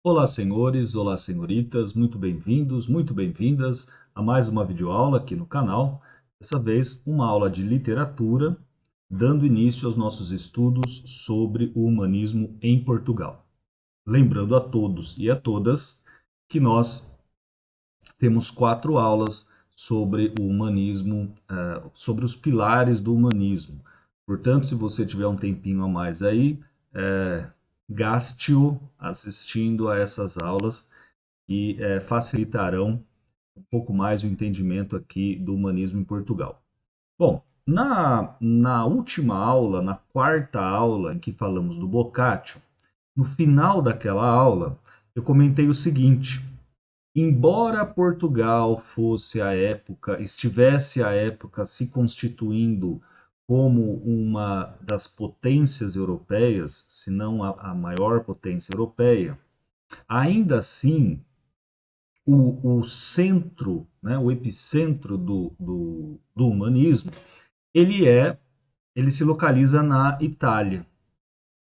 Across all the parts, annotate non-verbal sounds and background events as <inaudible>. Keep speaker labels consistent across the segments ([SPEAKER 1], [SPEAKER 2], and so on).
[SPEAKER 1] Olá, senhores, olá, senhoritas, muito bem-vindos, muito bem-vindas a mais uma videoaula aqui no canal. Dessa vez, uma aula de literatura, dando início aos nossos estudos sobre o humanismo em Portugal. Lembrando a todos e a todas que nós temos quatro aulas sobre o humanismo, eh, sobre os pilares do humanismo. Portanto, se você tiver um tempinho a mais aí, é, gaste-o assistindo a essas aulas que é, facilitarão um pouco mais o entendimento aqui do humanismo em Portugal. Bom, na, na última aula, na quarta aula em que falamos do Boccaccio, no final daquela aula, eu comentei o seguinte: embora Portugal fosse a época, estivesse a época se constituindo como uma das potências europeias, se não a, a maior potência europeia, ainda assim o, o centro, né, o epicentro do, do, do humanismo, ele é, ele se localiza na Itália.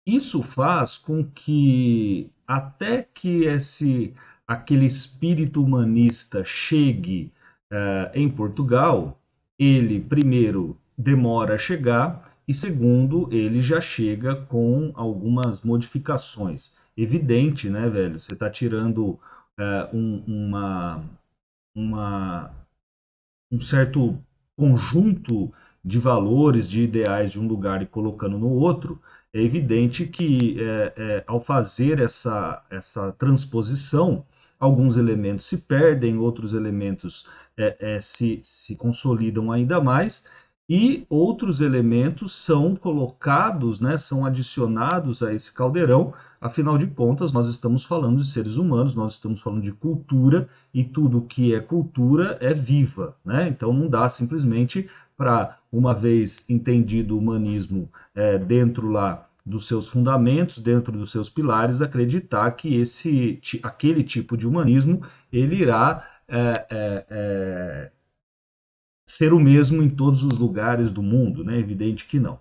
[SPEAKER 1] Isso faz com que até que esse aquele espírito humanista chegue uh, em Portugal, ele primeiro demora a chegar e, segundo, ele já chega com algumas modificações. Evidente, né, velho? Você está tirando é, um, uma, uma, um certo conjunto de valores, de ideais de um lugar e colocando no outro, é evidente que é, é, ao fazer essa, essa transposição, alguns elementos se perdem, outros elementos é, se, se consolidam ainda mais, e outros elementos são colocados, né, são adicionados a esse caldeirão. Afinal de contas, nós estamos falando de seres humanos, nós estamos falando de cultura e tudo que é cultura é viva, né? Então não dá simplesmente para uma vez entendido o humanismo é, dentro lá dos seus fundamentos, dentro dos seus pilares, acreditar que esse aquele tipo de humanismo ele irá é, é, é ser o mesmo em todos os lugares do mundo, né? Evidente que não.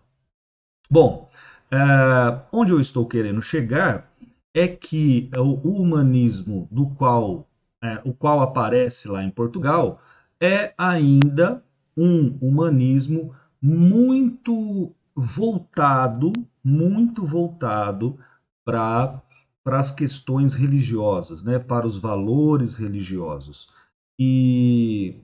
[SPEAKER 1] Bom, uh, onde eu estou querendo chegar é que é o humanismo do qual é, o qual aparece lá em Portugal é ainda um humanismo muito voltado, muito voltado para para as questões religiosas, né, para os valores religiosos. E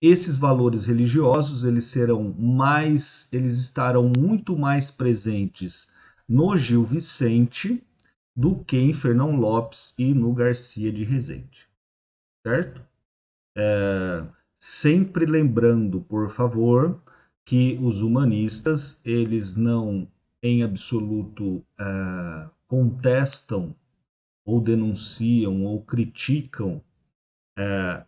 [SPEAKER 1] esses valores religiosos eles serão mais, eles estarão muito mais presentes no Gil Vicente do que em Fernão Lopes e no Garcia de Rezende, certo? É, sempre lembrando, por favor, que os humanistas eles não, em absoluto, é, contestam ou denunciam ou criticam é,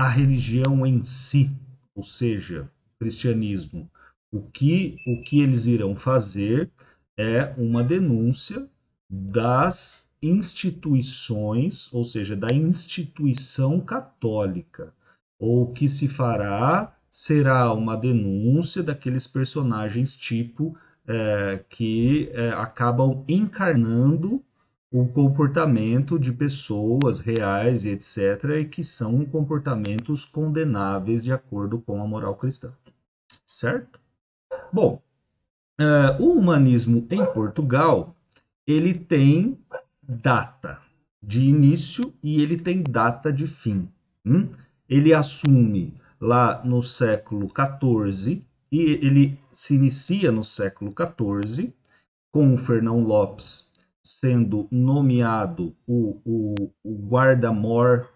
[SPEAKER 1] a religião em si, ou seja, o cristianismo. O que, o que eles irão fazer é uma denúncia das instituições, ou seja, da instituição católica. Ou o que se fará será uma denúncia daqueles personagens tipo é, que é, acabam encarnando o comportamento de pessoas reais e etc., que são comportamentos condenáveis de acordo com a moral cristã. Certo? Bom, uh, o humanismo em Portugal, ele tem data de início e ele tem data de fim. Hum? Ele assume lá no século XIV, e ele se inicia no século XIV, com o Fernão Lopes sendo nomeado o, o, o guarda-mor,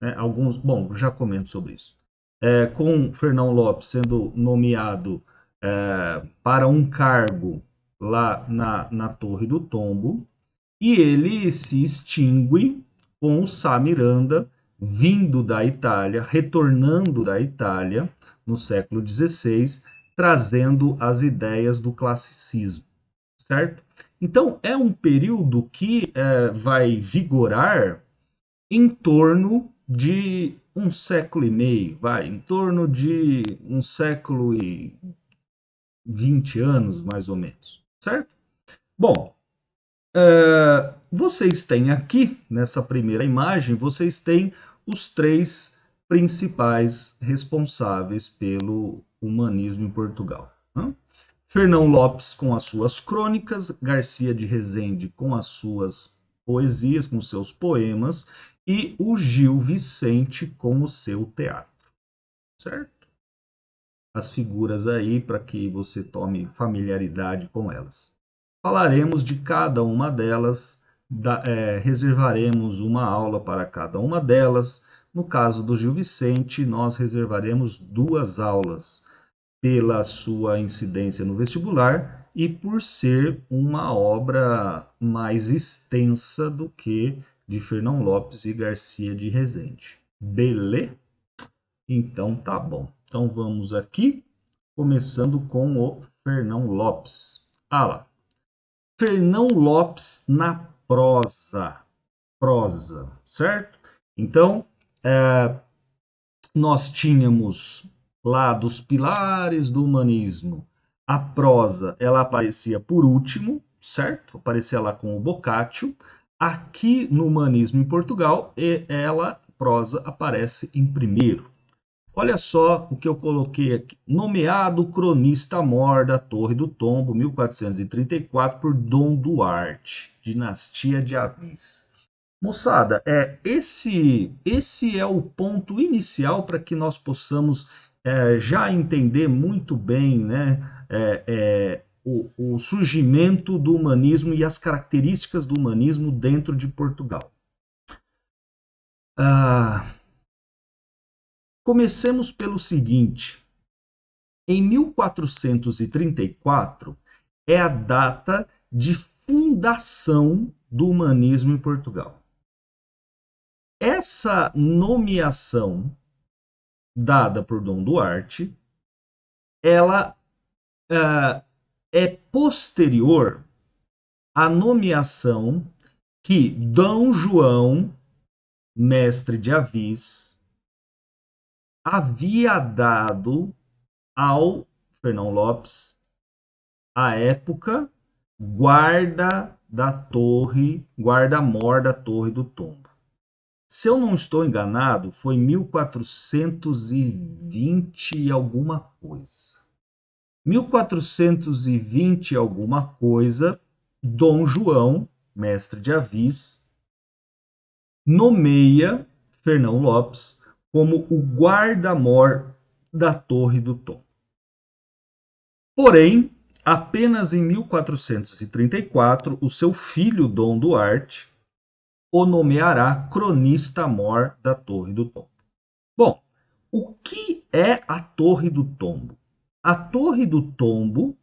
[SPEAKER 1] né, alguns, bom, já comento sobre isso, é, com Fernão Lopes sendo nomeado é, para um cargo lá na, na Torre do Tombo, e ele se extingue com o Sá Miranda, vindo da Itália, retornando da Itália no século XVI, trazendo as ideias do classicismo, certo? Então, é um período que é, vai vigorar em torno de um século e meio, vai, em torno de um século e 20 anos, mais ou menos, certo? Bom, é, vocês têm aqui, nessa primeira imagem, vocês têm os três principais responsáveis pelo humanismo em Portugal. Né? Fernão Lopes com as suas crônicas, Garcia de Rezende com as suas poesias, com seus poemas, e o Gil Vicente com o seu teatro. Certo? As figuras aí para que você tome familiaridade com elas. Falaremos de cada uma delas, da, é, reservaremos uma aula para cada uma delas. No caso do Gil Vicente, nós reservaremos duas aulas pela sua incidência no vestibular e por ser uma obra mais extensa do que de Fernão Lopes e Garcia de Rezende. Belê? Então tá bom. Então vamos aqui, começando com o Fernão Lopes. Ah lá. Fernão Lopes na prosa. Prosa, certo? Então, é, nós tínhamos lá dos pilares do humanismo, a prosa ela aparecia por último, certo? Aparecia lá com o Boccaccio. Aqui no humanismo em Portugal, ela prosa aparece em primeiro. Olha só o que eu coloquei aqui. Nomeado cronista-mor da Torre do Tombo, 1434, por Dom Duarte, dinastia de Avis. Moçada, é, esse, esse é o ponto inicial para que nós possamos é, já entender muito bem né, é, é, o, o surgimento do humanismo e as características do humanismo dentro de Portugal. Ah, comecemos pelo seguinte: em 1434 é a data de fundação do humanismo em Portugal. Essa nomeação dada por Dom Duarte, ela uh, é posterior à nomeação que Dom João, mestre de Avis, havia dado ao Fernão Lopes, à época, guarda da torre, guarda-mor da torre do tombo. Se eu não estou enganado, foi 1420 e alguma coisa. 1420 e alguma coisa, Dom João, mestre de Avis, nomeia Fernão Lopes como o guarda-mor da Torre do Tom. Porém, apenas em 1434, o seu filho Dom Duarte o nomeará cronista-mor da Torre do Tombo. Bom, o que é a Torre do Tombo? A Torre do Tombo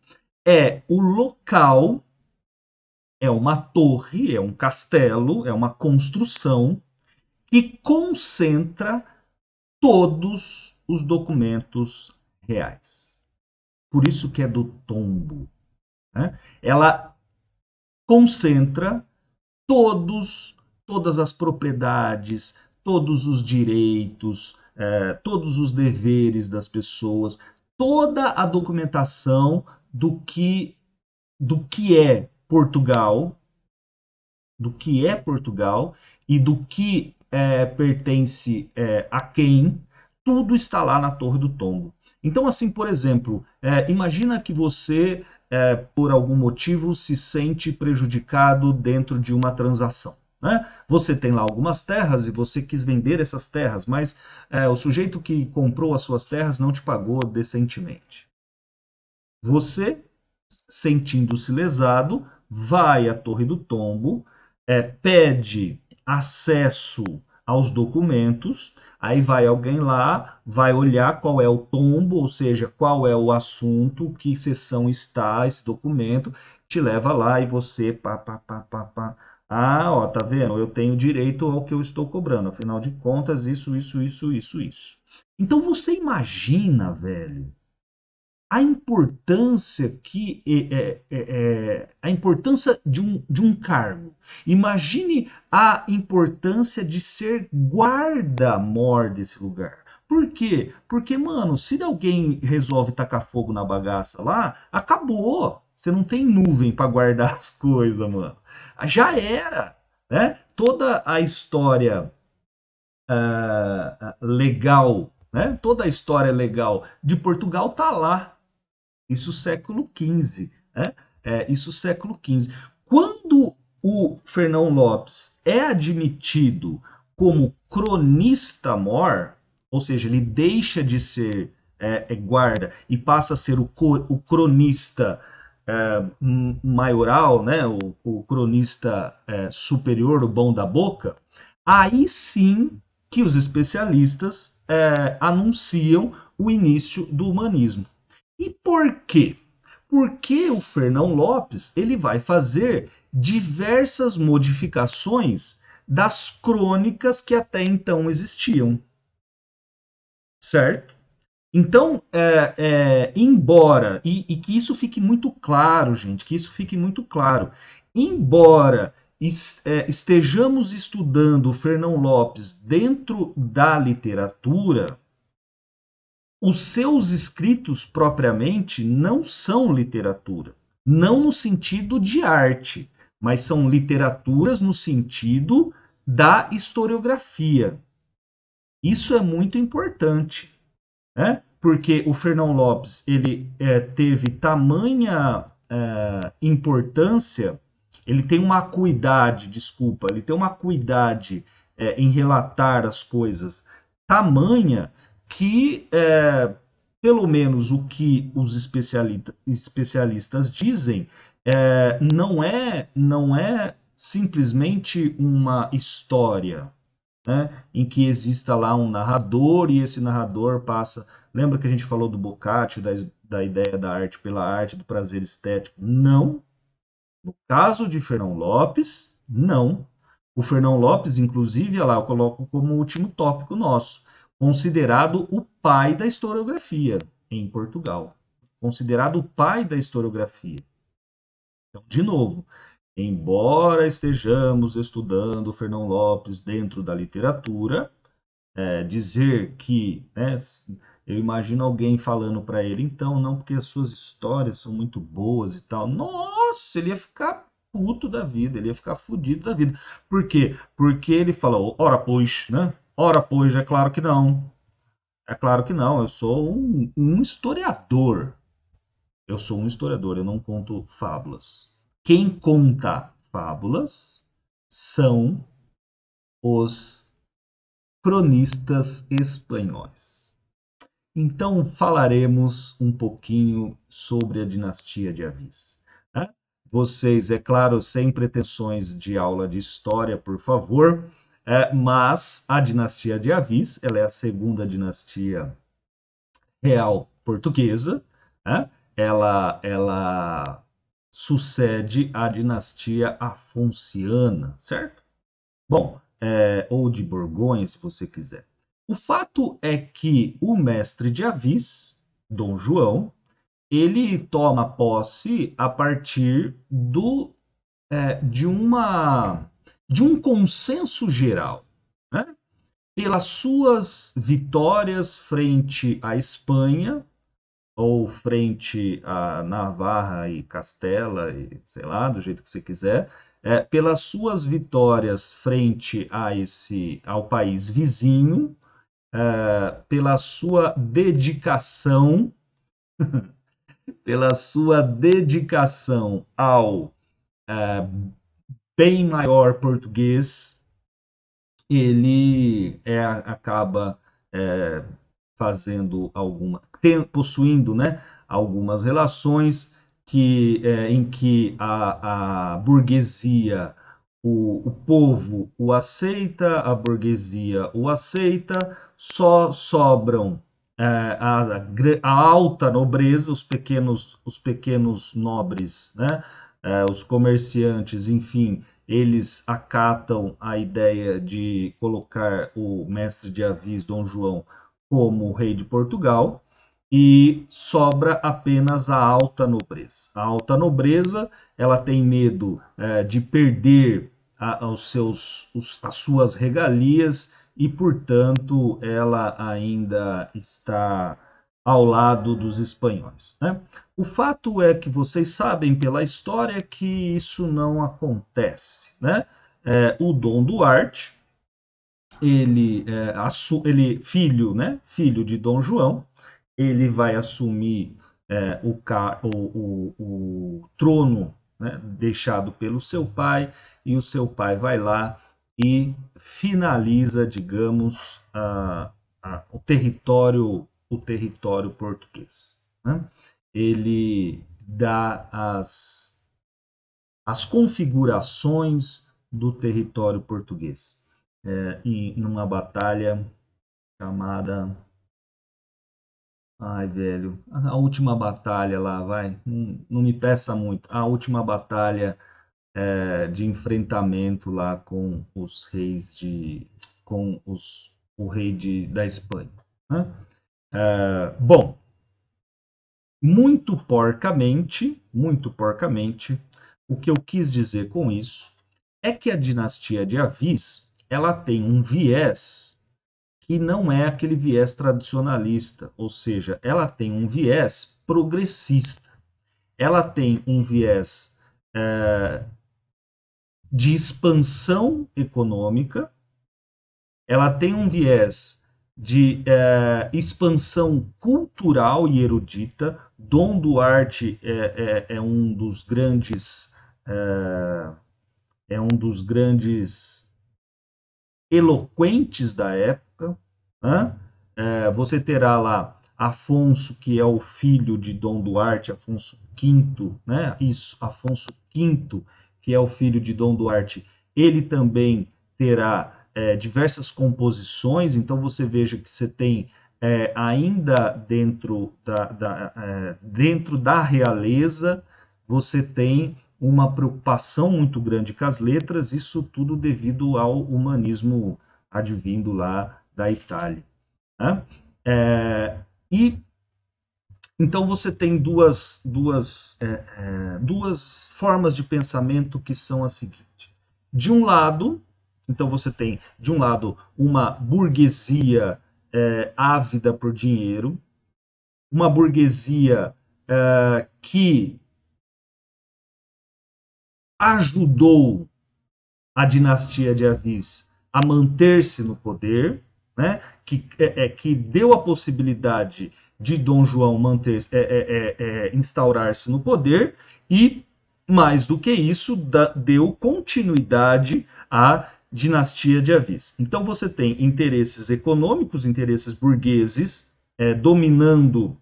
[SPEAKER 1] é o local, é uma torre, é um castelo, é uma construção que concentra todos os documentos reais. Por isso que é do tombo. Né? Ela concentra todos todas as propriedades, todos os direitos, é, todos os deveres das pessoas, toda a documentação do que, do que é Portugal, do que é Portugal e do que é, pertence é, a quem, tudo está lá na Torre do Tombo. Então, assim, por exemplo, imagina que você, por algum motivo, se sente prejudicado dentro de uma transação. Né? Você tem lá algumas terras e você quis vender essas terras, mas é, o sujeito que comprou as suas terras não te pagou decentemente. Você, sentindo-se lesado, vai à Torre do Tombo, é, pede acesso aos documentos, aí vai alguém lá, vai olhar qual é o tombo, ou seja, qual é o assunto, que sessão está esse documento, te leva lá e você pá, pá, pá, pá, pá, ah, ó, tá vendo? Eu tenho direito ao que eu estou cobrando. Afinal de contas, isso, isso, isso, isso, isso. Então você imagina, velho, a importância que é, é, é, é, a importância de um, de um cargo. Imagine a importância de ser guarda-mor desse lugar. Por quê? Porque, mano, se alguém resolve tacar fogo na bagaça lá, acabou. Você não tem nuvem para guardar <laughs> as coisas, mano. Ah, já era, né? Toda a história uh, legal, né? Toda a história legal de Portugal tá lá. Isso século XV, né? É, isso século XV. Quando o Fernão Lopes é admitido como cronista mor, ou seja, ele deixa de ser é, é guarda e passa a ser o, o cronista é, maioral, né, o, o cronista é, superior, o bom da boca, aí sim que os especialistas é, anunciam o início do humanismo. E por quê? Porque o Fernão Lopes ele vai fazer diversas modificações das crônicas que até então existiam. Certo? Então, é, é, embora, e, e, que isso fique muito claro, gente, que isso fique muito claro, embora es, é, estejamos estudando o Fernão Lopes dentro da literatura, os seus escritos propriamente não são literatura, não no sentido de arte, mas são literaturas no sentido da historiografia. Isso é muito importante né? porque o Fernão Lopes ele é, teve tamanha é, importância, ele tem uma acuidade, desculpa, ele tem uma acuidade é, em relatar as coisas tamanha que é, pelo menos o que os especialista, especialistas dizem é, não é não é simplesmente uma história né, em que exista lá um narrador e esse narrador passa. Lembra que a gente falou do Boccaccio, da, da ideia da arte pela arte, do prazer estético? Não. No caso de Fernão Lopes, não. O Fernão Lopes, inclusive, lá eu coloco como último tópico nosso, considerado o pai da historiografia em Portugal. Considerado o pai da historiografia. Então, de novo, Embora estejamos estudando Fernão Lopes dentro da literatura, é, dizer que, né, eu imagino alguém falando para ele, então não, porque as suas histórias são muito boas e tal. Nossa, ele ia ficar puto da vida, ele ia ficar fudido da vida. Por quê? Porque ele falou, ora pois, né? Ora pois, é claro que não. É claro que não, eu sou um, um historiador. Eu sou um historiador, eu não conto fábulas. Quem conta fábulas são os cronistas espanhóis. Então falaremos um pouquinho sobre a dinastia de Avis. Né? Vocês, é claro, sem pretensões de aula de história, por favor, é, mas a dinastia de Avis, ela é a segunda dinastia real portuguesa, né? ela, ela sucede a dinastia afonciana, certo? Bom, é, ou de Borgonha, se você quiser. O fato é que o mestre de Avis, Dom João, ele toma posse a partir do, é, de, uma, de um consenso geral. Né? Pelas suas vitórias frente à Espanha, ou frente a Navarra e Castela, e, sei lá, do jeito que você quiser, é, pelas suas vitórias frente a esse, ao país vizinho, é, pela sua dedicação, <laughs> pela sua dedicação ao é, bem maior português, ele é, acaba é, fazendo alguma ter, possuindo né, algumas relações que, é, em que a, a burguesia, o, o, povo o aceita, a burguesia o aceita, só sobram é, a, a, alta nobreza, os pequenos, os pequenos nobres, né, é, os comerciantes, enfim, eles acatam a ideia de colocar o mestre de aviso, Dom João como rei de Portugal, e sobra apenas a alta nobreza. A alta nobreza ela tem medo é, de perder a, seus, os, as suas regalias e, portanto, ela ainda está ao lado dos espanhóis. Né? O fato é que vocês sabem pela história que isso não acontece. Né? É, o Dom Duarte, ele, é, ele filho, né? filho de Dom João, ele vai assumir é, o, o, o, trono né, deixado pelo seu pai, e o seu pai vai lá e finaliza, digamos, a, a, o território o território português. Né? Ele dá as, as configurações do território português é, em numa batalha chamada Ai, velho, a última batalha lá, vai. Não, me peça muito. A última batalha é, de enfrentamento lá com os reis de. com os, o rei de, da Espanha. né? É, bom, muito porcamente, muito porcamente, o que eu quis dizer com isso é que a dinastia de Avis ela tem um viés que não é aquele viés tradicionalista, ou seja, ela tem um viés progressista, ela tem um viés é, de expansão econômica, ela tem um viés de é, expansão cultural e erudita. Dom Duarte é, é, é um dos grandes eh, é um dos grandes eloquentes da época é, você terá lá Afonso, que é o filho de Dom Duarte, Afonso V, né? Isso, Afonso V, que é o filho de Dom Duarte, ele também terá é, diversas composições, então você veja que você tem é, ainda dentro da, da é, dentro da realeza, você tem uma preocupação muito grande com as letras, isso tudo devido ao humanismo advindo lá da Itália. Né? É, e então você tem duas, duas, é, é, duas formas de pensamento que são as seguintes. De um lado, então você tem, de um lado, uma burguesia é, ávida por dinheiro, uma burguesia é, que ajudou a dinastia de Avis a manter-se no poder, né, que, é, é, que deu a possibilidade de Dom João manter é, é, é, é, instaurar-se no poder e, mais do que isso, da, deu continuidade à dinastia de Avis. Então você tem interesses econômicos, interesses burgueses dominando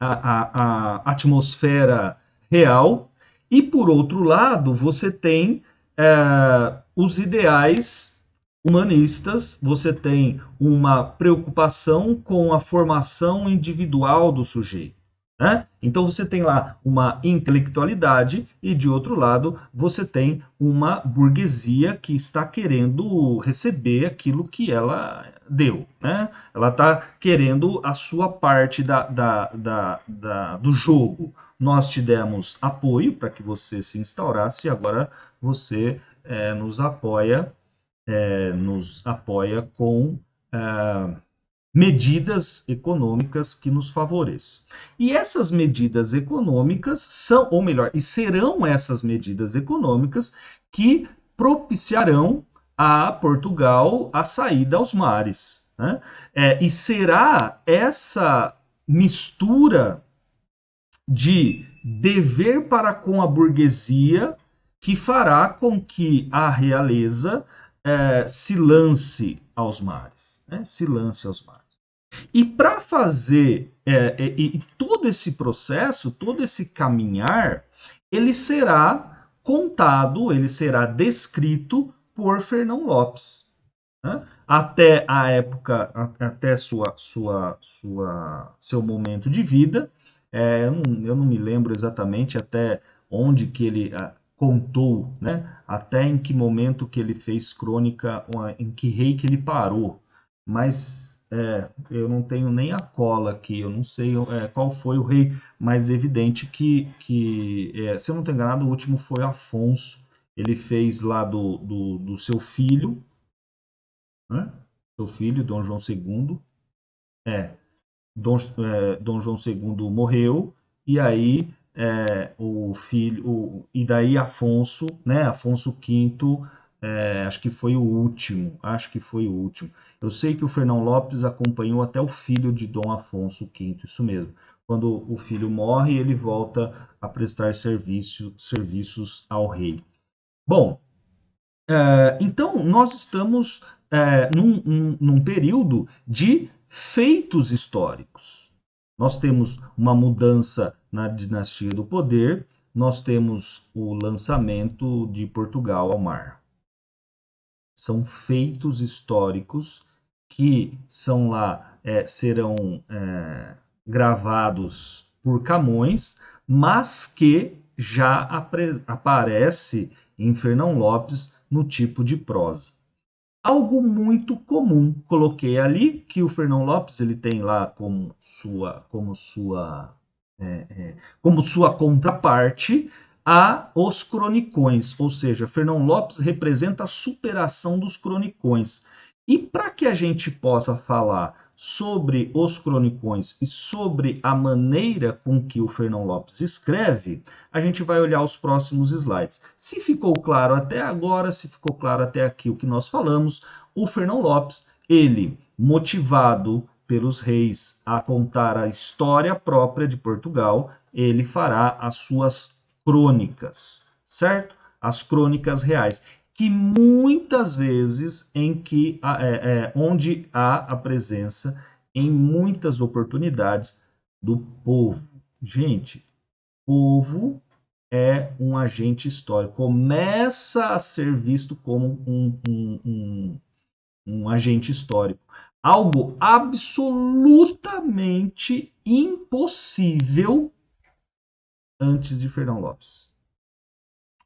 [SPEAKER 1] a, a, a atmosfera real e, por outro lado, você tem é, os ideais humanistas, você tem uma preocupação com a formação individual do sujeito. Né? Então você tem lá uma intelectualidade e, de outro lado, você tem uma burguesia que está querendo receber aquilo que ela deu. Né? Ela está querendo a sua parte da, da, da, da, do jogo. Nós te demos apoio para que você se instaurasse e agora você é, nos apoia é, nos apoia com é, medidas econômicas que nos favoreçam. E essas medidas econômicas são, ou melhor, e serão essas medidas econômicas que propiciarão a Portugal a saída aos mares. Né? É, e será essa mistura de dever para com a burguesia que fará com que a realeza é, se lance aos mares. Né? Se lance aos mares. E para fazer é, é, e todo esse processo, todo esse caminhar, ele será contado, ele será descrito por Fernão Lopes. Né? Até a época, até sua, sua, sua, seu momento de vida, é, eu, não, eu, não, me lembro exatamente até onde que ele, a, contou, né? Até em que momento que ele fez crônica, em que rei que ele parou. Mas é, eu não tenho nem a cola aqui, eu não sei é, qual foi o rei mais é evidente que, que é, se eu não estou enganado, o último foi Afonso. Ele fez lá do, do, do seu filho, né? seu filho, Dom João II. É, Dom, é, Dom João II morreu, e aí é, o filho, o, e daí Afonso, né? Afonso V, é, acho que foi o último, acho que foi o último. Eu sei que o Fernão Lopes acompanhou até o filho de Dom Afonso V, isso mesmo. Quando o filho morre, ele volta a prestar serviço, serviços ao rei. Bom, é, então nós estamos é, num, num, num período de feitos históricos. Nós temos uma mudança na dinastia do poder, nós temos o lançamento de Portugal ao mar. São feitos históricos que são lá é, serão é, gravados por Camões, mas que já aparece em Fernão Lopes no tipo de prosa. Algo muito comum. Coloquei ali que o Fernão Lopes ele tem lá como sua como sua é, é, como sua contraparte, há os cronicões, ou seja, Fernão Lopes representa a superação dos cronicões. E para que a gente possa falar sobre os cronicões e sobre a maneira com que o Fernão Lopes escreve, a gente vai olhar os próximos slides. Se ficou claro até agora, se ficou claro até aqui o que nós falamos, o Fernão Lopes, ele motivado pelos reis a contar a história própria de Portugal, ele fará as suas crônicas, certo? As crônicas reais, que muitas vezes em que é, é, onde há a presença em muitas oportunidades do povo. Gente, povo é um agente histórico, começa a ser visto como um, um, um, um agente histórico algo absolutamente impossível antes de Fernão Lopes.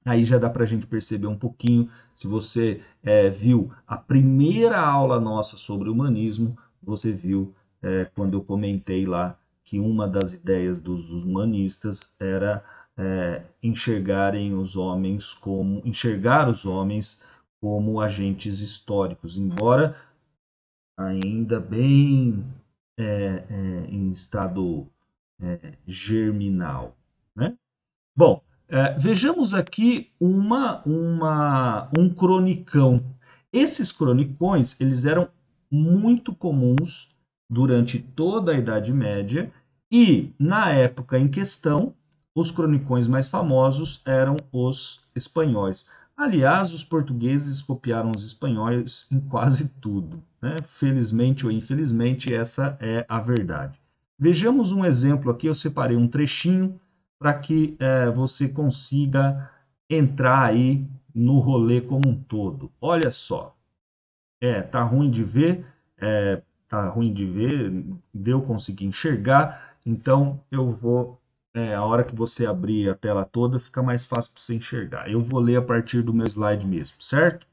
[SPEAKER 1] Aí já dá para a gente perceber um pouquinho. Se você é, viu a primeira aula nossa sobre humanismo, você viu é, quando eu comentei lá que uma das ideias dos humanistas era é, enxergarem os homens como enxergar os homens como agentes históricos, embora ainda bem é, é, em estado é, germinal. Né? Bom, é, vejamos aqui uma, uma, um cronicão. Esses cronicões eles eram muito comuns durante toda a Idade Média e, na época em questão, os cronicões mais famosos eram os espanhóis. Aliás, os portugueses copiaram os espanhóis em quase tudo. Né? Felizmente ou infelizmente, essa é a verdade. Vejamos um exemplo aqui, eu separei um trechinho para que é, você consiga entrar aí no rolê como um todo. Olha só, é, tá ruim de ver, é, tá ruim de ver, deu conseguir enxergar, então eu vou é, a hora que você abrir a tela toda, fica mais fácil para você enxergar. Eu vou ler a partir do meu slide mesmo, certo?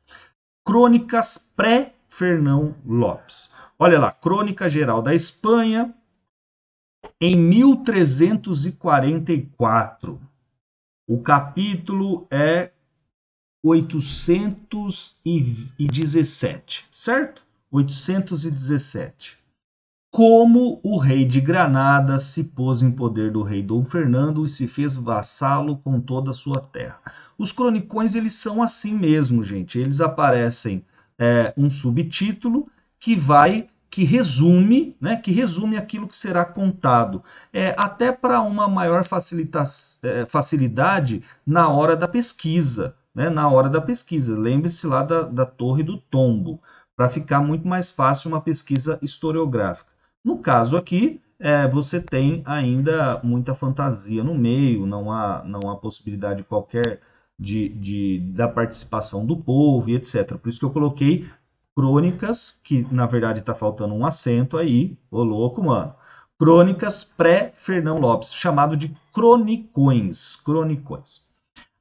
[SPEAKER 1] Crônicas pré-Fernão Lopes. Olha lá, Crônica Geral da Espanha, em 1344. O capítulo é 817, certo? 817 como o rei de Granada se pôs em poder do rei Dom Fernando e se fez vassalo com toda a sua terra. Os cronicões, eles são assim mesmo, gente. Eles aparecem é, um subtítulo que vai que resume, né, que resume aquilo que será contado, é, até para uma maior facilita é, facilidade na hora da pesquisa, né, na hora da pesquisa. Lembre-se lá da, da Torre do Tombo, para ficar muito mais fácil uma pesquisa historiográfica. No caso aqui, é, você tem ainda muita fantasia no meio, não há, não há possibilidade qualquer de, de, da participação do povo e etc. Por isso que eu coloquei crônicas, que na verdade está faltando um acento aí, ô louco, mano. Crônicas pré-Fernão Lopes, chamado de cronicões, cronicões.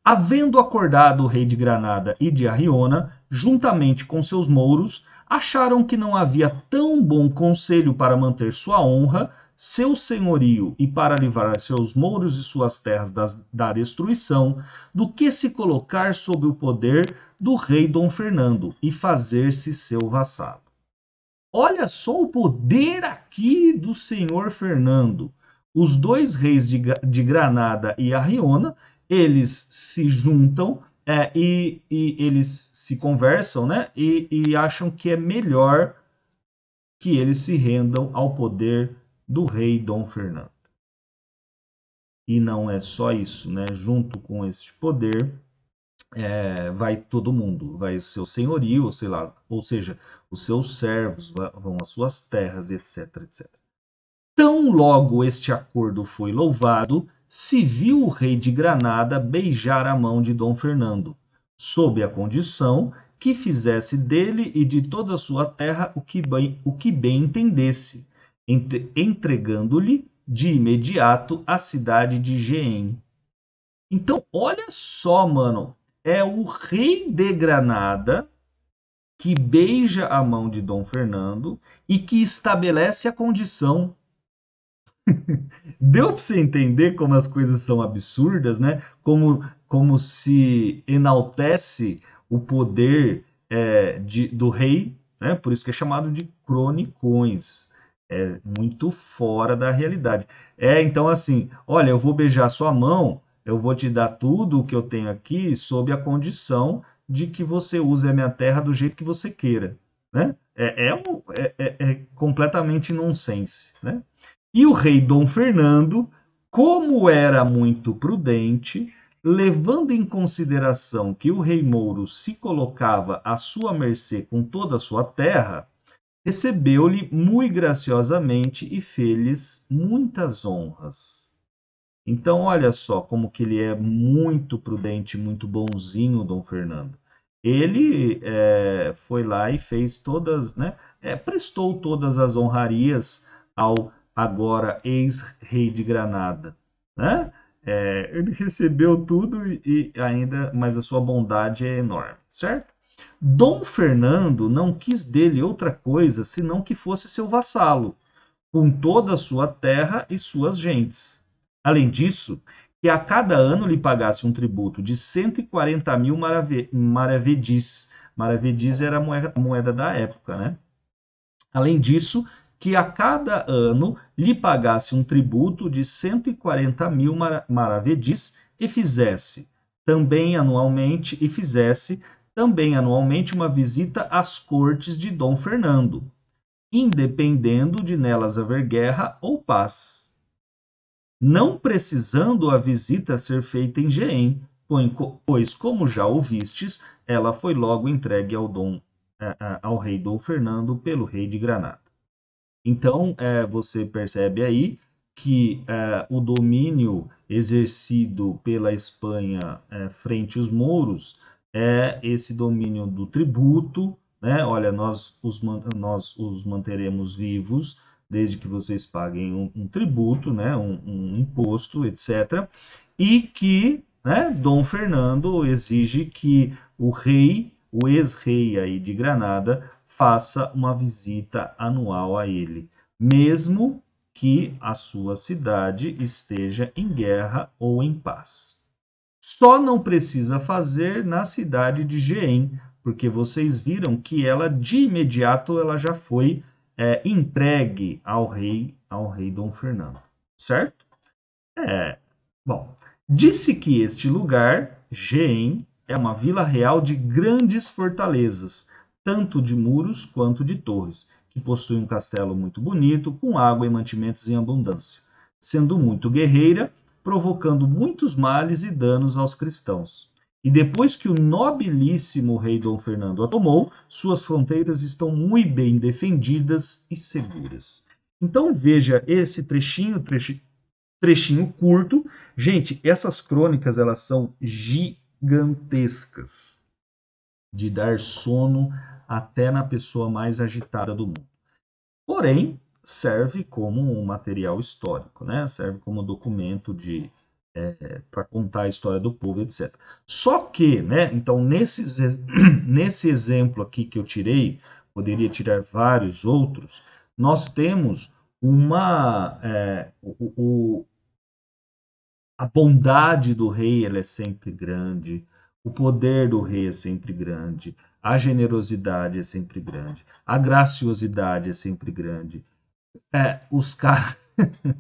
[SPEAKER 1] Havendo acordado o rei de Granada e de Arriona, juntamente com seus mouros, acharam que não havia tão bom conselho para manter sua honra, seu senhorio e para livrar seus mouros e suas terras das, da destruição, do que se colocar sob o poder do rei Dom Fernando e fazer-se seu vassalo. Olha só o poder aqui do senhor Fernando. Os dois reis de, de Granada e Arriona, eles se juntam é, e, e eles se conversam, né? E, e acham que é melhor que eles se rendam ao poder do rei Dom Fernando. E não é só isso, né? Junto com esse poder, é, vai todo mundo, vai o seu senhorio, sei lá, ou seja, os seus servos vão às suas terras, etc, etc. Tão logo este acordo foi louvado, se viu o rei de Granada beijar a mão de Dom Fernando, sob a condição que fizesse dele e de toda a sua terra o que bem, o que bem entendesse, entregando-lhe de imediato a cidade de Gien. Então, olha só, mano, é o rei de Granada que beija a mão de Dom Fernando e que estabelece a condição Deu para você entender como as coisas são absurdas, né? Como, como se enaltece o poder é, de, do rei, né? Por isso que é chamado de cronicões. É muito fora da realidade. É então assim: olha, eu vou beijar sua mão, eu vou te dar tudo o que eu tenho aqui, sob a condição de que você use a minha terra do jeito que você queira, né? É, é, é, é, é completamente nonsense, né? E o rei Dom Fernando, como era muito prudente, levando em consideração que o rei Mouro se colocava à sua mercê com toda a sua terra, recebeu-lhe muito graciosamente e fez muitas honras. Então, olha só como que ele é muito prudente, muito bonzinho, Dom Fernando. Ele é, foi lá e fez todas, né, é, prestou todas as honrarias ao agora ex-rei de Granada, né? É, ele recebeu tudo e, e ainda, mas a sua bondade é enorme, certo? Dom Fernando não quis dele outra coisa senão que fosse seu vassalo, com toda a sua terra e suas gentes. Além disso, que a cada ano lhe pagasse um tributo de 140 mil maravedis. Maravedis era a moeda, a moeda da época, né? Além disso, que a cada ano lhe pagasse um tributo de 140 mil maravedis e fizesse também anualmente e fizesse também anualmente uma visita às cortes de Dom Fernando, independendo de nelas haver guerra ou paz. Não precisando a visita ser feita em Geém, pois, como já ouvistes, ela foi logo entregue ao, Dom, ao rei Dom Fernando pelo rei de Granada. Então, é, você percebe aí que é, o domínio exercido pela Espanha é, frente aos mouros é esse domínio do tributo, né? Olha, nós os, nós os manteremos vivos desde que vocês paguem um, um tributo, né? Um, um, imposto, etc. E que né, Dom Fernando exige que o rei, o ex-rei aí de Granada, faça uma visita anual a ele, mesmo que a sua cidade esteja em guerra ou em paz. Só não precisa fazer na cidade de Jeem, porque vocês viram que ela de imediato ela já foi é, entregue ao rei, ao rei Dom Fernando, certo? É, bom, disse que este lugar, Jeem, é uma vila real de grandes fortalezas, tanto de muros quanto de torres, que possui um castelo muito bonito, com água e mantimentos em abundância, sendo muito guerreira, provocando muitos males e danos aos cristãos. E depois que o nobilíssimo rei Dom Fernando a tomou, suas fronteiras estão muito bem defendidas e seguras. Então veja esse trechinho, trechinho, trechinho curto. Gente, essas crônicas elas são gigantescas de dar sono até na pessoa mais agitada do mundo. Porém, serve como um material histórico, né? serve como documento de é, para contar a história do povo, etc. Só que, né, então, nesse, <clears throat> nesse exemplo aqui que eu tirei, poderia tirar vários outros, nós temos uma. É, o, o, a bondade do rei ela é sempre grande, o poder do rei é sempre grande, a generosidade é sempre grande. A graciosidade é sempre grande. É, os, car... <laughs>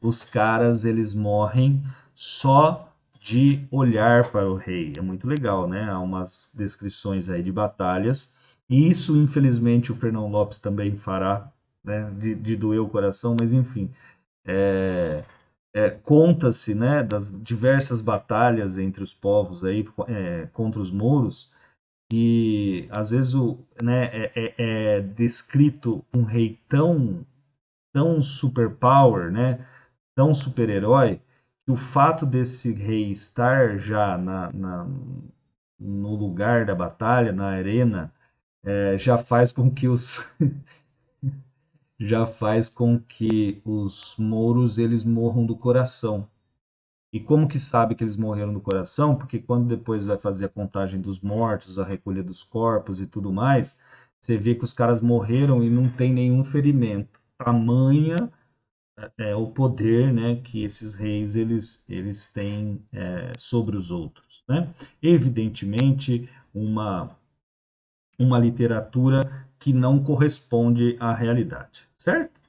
[SPEAKER 1] os caras, eles morrem só de olhar para o rei. É muito legal, né? Há umas descrições aí de batalhas. E isso, infelizmente, o Fernão Lopes também fará, né? De, de doer o coração, mas enfim. É, é, Conta-se, né? Das diversas batalhas entre os povos aí é, contra os mouros que às vezes o, né, é, é, é descrito um rei tão, tão superpower, né, tão super-herói, que o fato desse rei estar já na, na no lugar da batalha, na arena, é, já faz com que os <laughs> já faz com que os mouros eles morram do coração. E como que sabe que eles morreram no coração? Porque quando depois vai fazer a contagem dos mortos, a recolha dos corpos e tudo mais, você vê que os caras morreram e não tem nenhum ferimento. Tamanha é, é o poder, né, que esses reis eles eles têm é, sobre os outros, né? Evidentemente uma uma literatura que não corresponde à realidade, certo?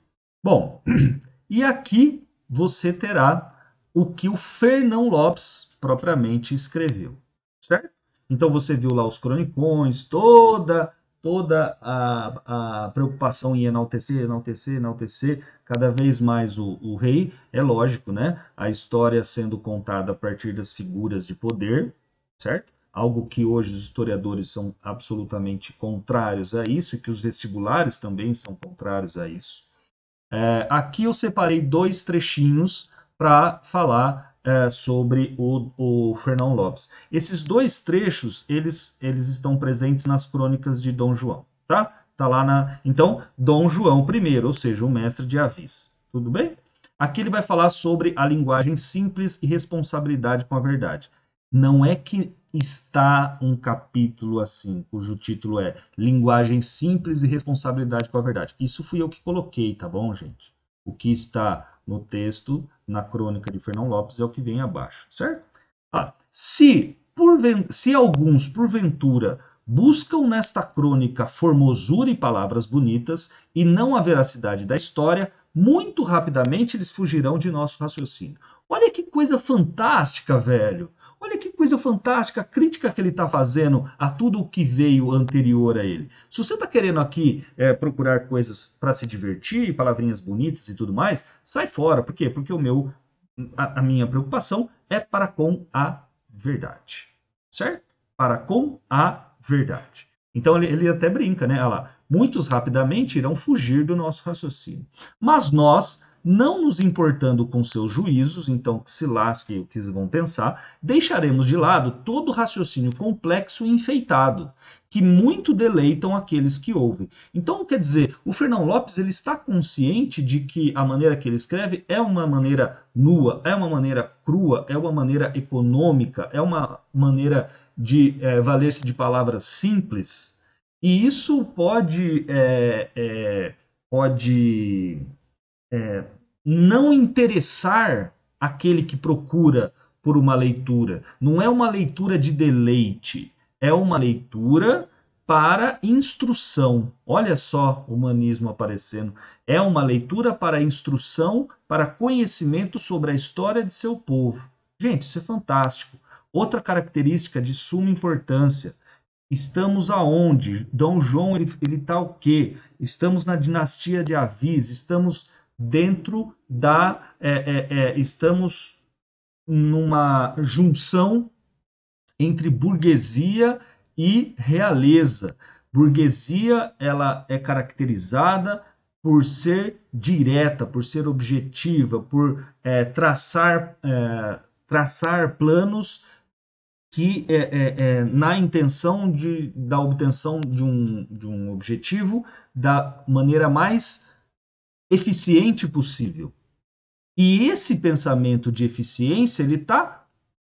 [SPEAKER 1] Bom, <clears throat> e aqui você terá o que o Fernão Lopes propriamente escreveu, certo? Então você viu lá os cronicões, toda toda a, a preocupação em enaltecer, enaltecer, enaltecer cada vez mais o, o rei. É lógico, né? A história sendo contada a partir das figuras de poder, certo? algo que hoje os historiadores são absolutamente contrários a isso, e que os vestibulares também são contrários a isso. É, aqui eu separei dois trechinhos para falar é, sobre o, o Fernão Lopes. Esses dois trechos, eles, eles estão presentes nas crônicas de Dom João, tá? Tá lá na... Então, Dom João I, ou seja, o mestre de Avis. Tudo bem? Aqui ele vai falar sobre a linguagem simples e responsabilidade com a verdade. Não é que está um capítulo assim, cujo título é Linguagem Simples e Responsabilidade com a Verdade. Isso fui eu que coloquei, tá bom, gente? O que está no texto, na crônica de Fernão Lopes, é o que vem abaixo, certo? Ah, se, por se alguns, porventura, buscam nesta crônica formosura e palavras bonitas, e não a veracidade da história, muito rapidamente eles fugirão de nosso raciocínio. Olha que coisa fantástica, velho. Olha que coisa fantástica a crítica que ele está fazendo a tudo o que veio anterior a ele. Se você está querendo aqui é, procurar coisas para se divertir, palavrinhas bonitas e tudo mais, sai fora. Por quê? Porque o meu, a, a minha preocupação é para com a verdade. Certo? Para com a verdade. Então ele, ele até brinca, né? Olha lá. Muitos rapidamente irão fugir do nosso raciocínio. Mas nós não nos importando com seus juízos, então que se lasque o que eles vão pensar, deixaremos de lado todo raciocínio complexo e enfeitado, que muito deleitam aqueles que ouvem. Então, quer dizer, o Fernão Lopes ele está consciente de que a maneira que ele escreve é uma maneira nua, é uma maneira crua, é uma maneira econômica, é uma maneira de é, valer-se de palavras simples. E isso pode, é, é, pode é, não interessar aquele que procura por uma leitura. Não é uma leitura de deleite, é uma leitura para instrução. Olha só o humanismo aparecendo. É uma leitura para instrução, para conhecimento sobre a história de seu povo. Gente, isso é fantástico. Outra característica de suma importância. Estamos aonde? Dom João ele está o quê? Estamos na dinastia de Avis, estamos dentro da. É, é, é, estamos numa junção entre burguesia e realeza. Burguesia ela é caracterizada por ser direta, por ser objetiva, por é, traçar, é, traçar planos que é, é, é na intenção de, da obtenção de um, de um objetivo da maneira mais eficiente possível. E esse pensamento de eficiência, ele está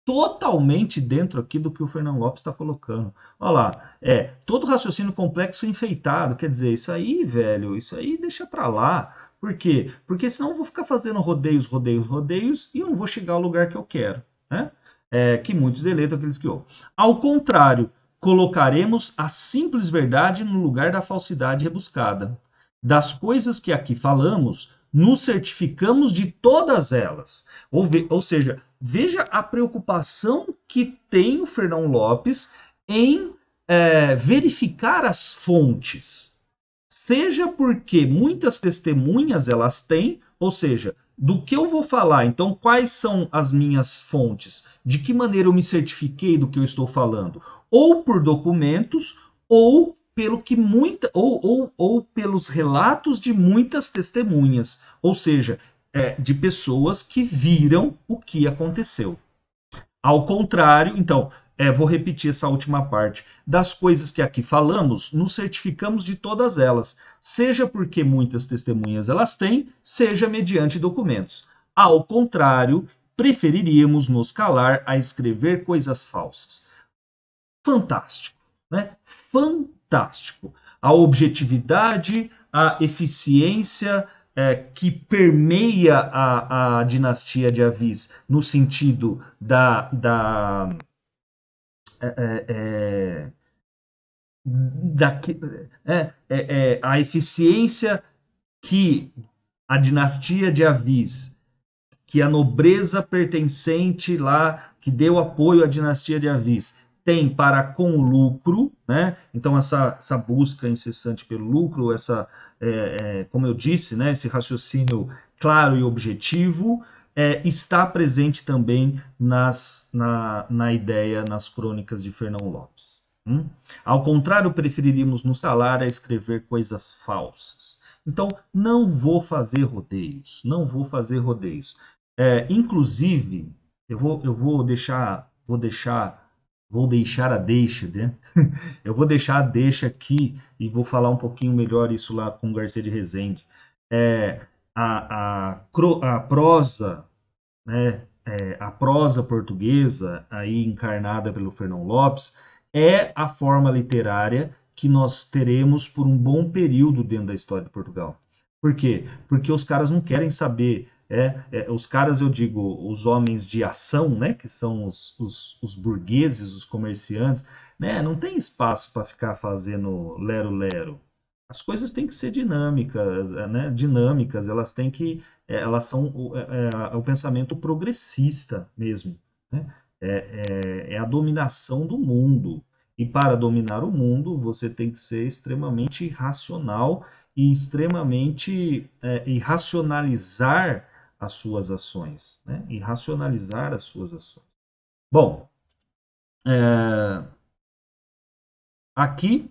[SPEAKER 1] totalmente dentro aqui do que o Fernando Lopes está colocando. Olha lá, é, todo raciocínio complexo enfeitado, quer dizer, isso aí, velho, isso aí deixa para lá. Por quê? Porque senão eu vou ficar fazendo rodeios, rodeios, rodeios e eu não vou chegar ao lugar que eu quero, né? É, que muitos deletam aqueles que ouvem. Ao contrário, colocaremos a simples verdade no lugar da falsidade rebuscada das coisas que aqui falamos, nos certificamos de todas elas. Ou, ve, ou seja, veja a preocupação que tem o Fernão Lopes em é, verificar as fontes. Seja porque muitas testemunhas elas têm, ou seja, do que eu vou falar, então quais são as minhas fontes, de que maneira eu me certifiquei do que eu estou falando, ou por documentos, ou pelo que muita ou, ou, ou pelos relatos de muitas testemunhas, ou seja, é, de pessoas que viram o que aconteceu. Ao contrário, então, é, vou repetir essa última parte. Das coisas que aqui falamos, nos certificamos de todas elas, seja porque muitas testemunhas elas têm, seja mediante documentos. Ao contrário, preferiríamos nos calar a escrever coisas falsas. Fantástico, né? Fantástico fantástico. A objetividade, a eficiência é, que permeia a, a dinastia de Avis, no sentido da. da é, é, é da, é, é, é, a eficiência que a dinastia de Avis, que a nobreza pertencente lá, que deu apoio à dinastia de Avis, tem para com o lucro, né? Então essa, essa busca incessante pelo lucro, essa, é, é, como eu disse, né? Esse raciocínio claro e objetivo é, está presente também nas, na, na ideia nas crônicas de Fernão Lopes. Hum? Ao contrário, preferiríamos nos calar a escrever coisas falsas. Então, não vou fazer rodeios, não vou fazer rodeios. É, inclusive, eu vou, eu vou deixar, vou deixar vou deixar a deixa, né? <laughs> eu vou deixar a deixa aqui e vou falar um pouquinho melhor isso lá com o Garcia de Rezende. É, a, a, a prosa, né? É, a prosa portuguesa, aí encarnada pelo Fernão Lopes, é a forma literária que nós teremos por um bom período dentro da história de Portugal. Por quê? Porque os caras não querem saber é, é, os caras, eu digo, os homens de ação, né, que são os, os, os burgueses, os comerciantes, né, não tem espaço para ficar fazendo lero-lero. As coisas têm que ser dinâmicas, é, né, dinâmicas, elas têm que, é, elas são o, é, é, o pensamento progressista mesmo, né? é, é a dominação do mundo, e para dominar o mundo, você tem que ser extremamente racional e extremamente é, e racionalizar as suas ações né? e racionalizar as suas ações. Bom, é... aqui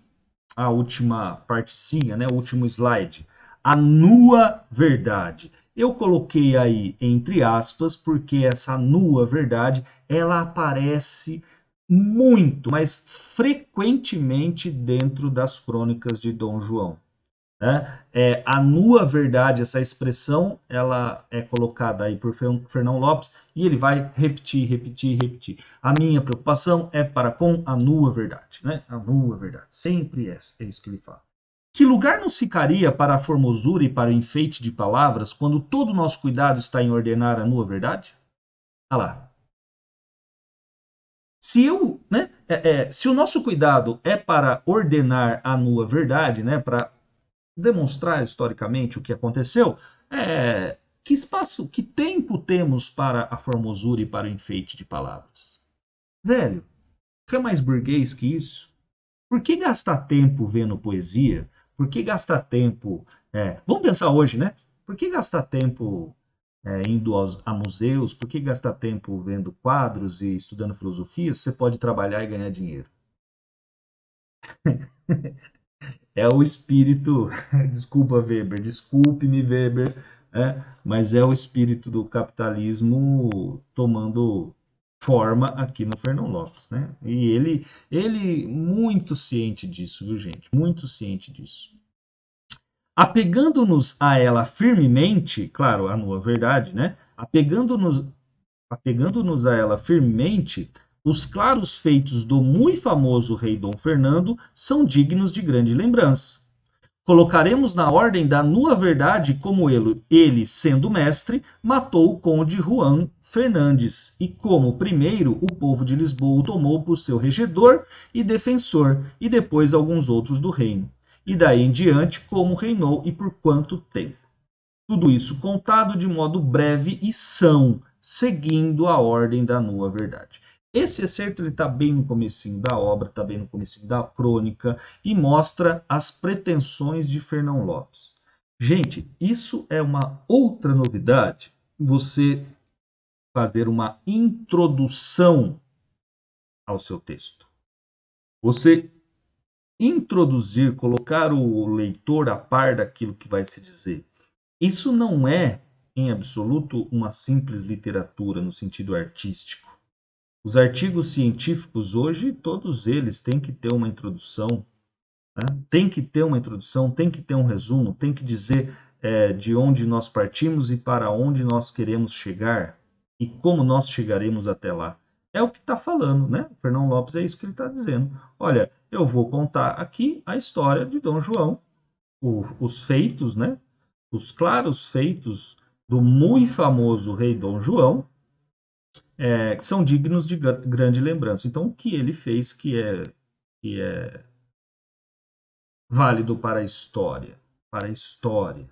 [SPEAKER 1] a última partezinha, né? o último slide, a nua verdade. Eu coloquei aí entre aspas porque essa nua verdade ela aparece muito, mas frequentemente dentro das crônicas de Dom João. Né? É, a nua verdade, essa expressão, ela é colocada aí por Fernão Lopes e ele vai repetir, repetir, repetir. A minha preocupação é para com a nua verdade, né? A nua verdade, sempre é, é isso que ele fala. Que lugar nos ficaria para a formosura e para o enfeite de palavras quando todo o nosso cuidado está em ordenar a nua verdade? Olha lá. Se eu, né, é, é, se o nosso cuidado é para ordenar a nua verdade, né, para demonstrar historicamente o que aconteceu, é, que espaço, que tempo temos para a formosura e para o enfeite de palavras? Velho, é mais burguês que isso? Por que gastar tempo vendo poesia? Por que gastar tempo. É, vamos pensar hoje, né? Por que gastar tempo é, indo aos, a museus? Por que gastar tempo vendo quadros e estudando filosofia? Você pode trabalhar e ganhar dinheiro. <laughs> é o espírito, <laughs> desculpa Weber, desculpe-me Weber, né? mas é o espírito do capitalismo tomando forma aqui no Fernão Lopes, né? E ele, ele muito ciente disso, viu gente? Muito ciente disso. Apegando-nos a ela firmemente, claro, a nua verdade, né? Apegando-nos apegando-nos a ela firmemente, os claros feitos do muito famoso rei Dom Fernando são dignos de grande lembrança. Colocaremos na ordem da nua verdade como ele, ele, sendo mestre, matou o conde Juan Fernandes e como primeiro o povo de Lisboa o tomou por seu regedor e defensor e depois alguns outros do reino. E daí em diante como reinou e por quanto tempo. Tudo isso contado de modo breve e são, seguindo a ordem da nua verdade. Esse excerto está bem no comecinho da obra, está bem no comecinho da crônica e mostra as pretensões de Fernão Lopes. Gente, isso é uma outra novidade. Você fazer uma introdução ao seu texto. Você introduzir, colocar o leitor a par daquilo que vai se dizer. Isso não é, em absoluto, uma simples literatura no sentido artístico. Os artigos científicos hoje, todos eles têm que ter uma introdução, né? tem que ter uma introdução, tem que ter um resumo, tem que dizer é, de onde nós partimos e para onde nós queremos chegar e como nós chegaremos até lá. É o que está falando, né? O Fernão Lopes é isso que ele está dizendo. Olha, eu vou contar aqui a história de Dom João, o, os feitos, né? Os claros feitos do muito famoso rei Dom João, é, são dignos de grande lembrança. Então, o que ele fez que é, que é válido para a história? Para a história.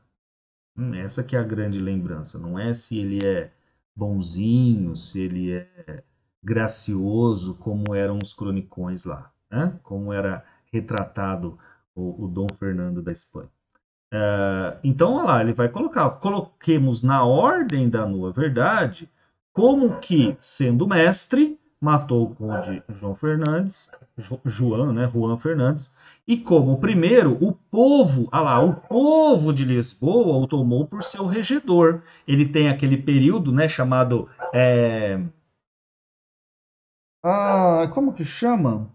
[SPEAKER 1] Hum, essa que é a grande lembrança. Não é se ele é bonzinho, se ele é gracioso, como eram os cronicões lá, né? como era retratado o, o Dom Fernando da Espanha. Uh, então, olha lá, ele vai colocar, coloquemos na ordem da nua verdade como que, sendo mestre, matou o conde João Fernandes, João, né, Juan Fernandes, e como primeiro, o povo, ah lá, o povo de Lisboa o tomou por seu regedor. Ele tem aquele período, né, chamado é... ah, como que chama?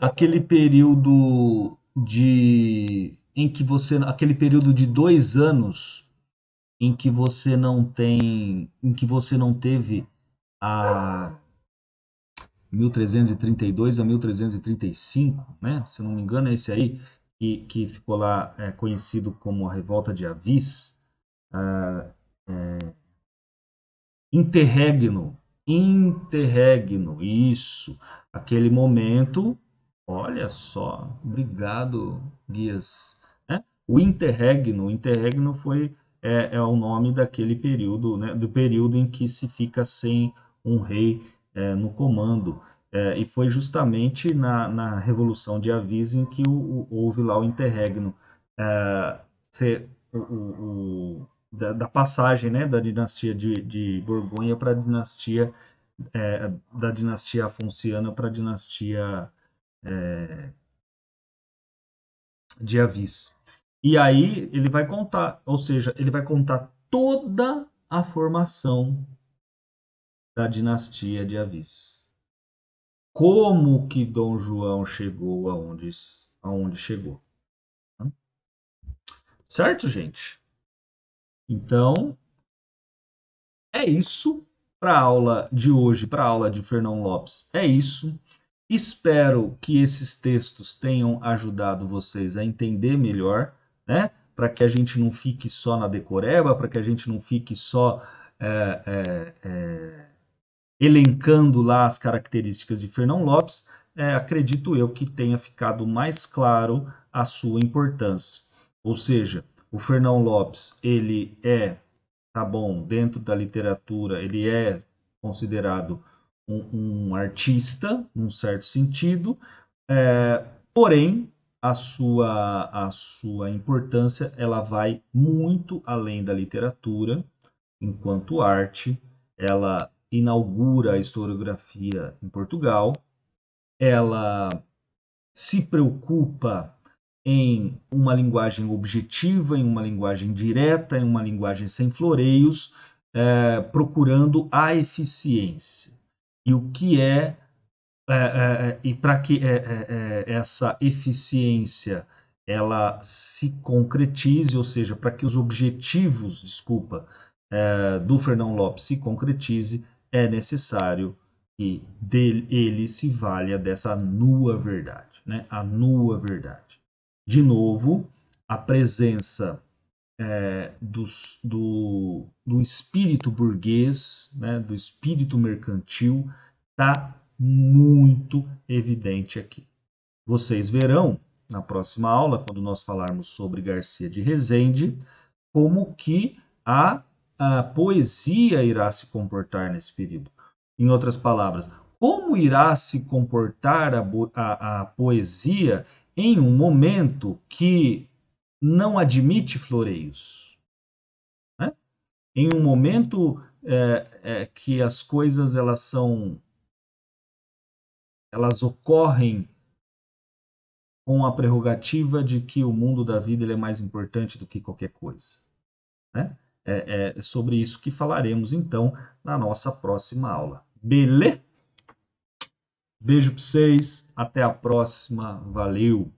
[SPEAKER 1] Aquele período de em que você, aquele período de dois anos em que você não tem, em que você não teve a 1332 a 1335, né? Se não me engano é esse aí que, que ficou lá é, conhecido como a revolta de Avis, ah, é, interregno, interregno, isso, aquele momento, olha só, obrigado, guias, né? O interregno, o interregno foi é, é o nome daquele período, né, do período em que se fica sem um rei é, no comando. É, e foi justamente na, na Revolução de Avis em que o, o, houve lá o interregno é, se, o, da, da, passagem né, da dinastia de, de Borgonha para a dinastia é, da dinastia afonciana para a dinastia é, de Avis. E aí ele vai contar, ou seja, ele vai contar toda a formação da dinastia de Avis. Como que Dom João chegou aonde, aonde chegou. Certo, gente? Então, é isso para a aula de hoje, para a aula de Fernão Lopes. É isso. Espero que esses textos tenham ajudado vocês a entender melhor né? Para que a gente não fique só na decoreba, para que a gente não fique só é, é, é, elencando lá as características de Fernão Lopes, é, acredito eu que tenha ficado mais claro a sua importância. Ou seja, o Fernão Lopes, ele é, tá bom, dentro da literatura, ele é considerado um, um artista, num certo sentido, é, porém, a sua, a sua importância ela vai muito além da literatura, enquanto arte, ela inaugura a historiografia em Portugal, ela se preocupa em uma linguagem objetiva, em uma linguagem direta, em uma linguagem sem floreios, é, procurando a eficiência. E o que é é, é, é, e para que é, essa eficiência ela se concretize, ou seja, para que os objetivos, desculpa, do Fernão Lopes se concretize, é necessário que dele, ele se valha dessa nua verdade, né? a nua verdade. De novo, a presença é, dos, do, do espírito burguês, né? do espírito mercantil, está muito evidente aqui. Vocês verão na próxima aula, quando nós falarmos sobre Garcia de Rezende, como que a, a poesia irá se comportar nesse período. Em outras palavras, como irá se comportar a, a, a poesia em um momento que não admite floreios? Né? Em um momento é, é, que as coisas elas são elas ocorrem com a prerrogativa de que o mundo da vida é mais importante do que qualquer coisa. Né? É, é sobre isso que falaremos então na nossa próxima aula. Beleza? Beijo para vocês, até a próxima, valeu!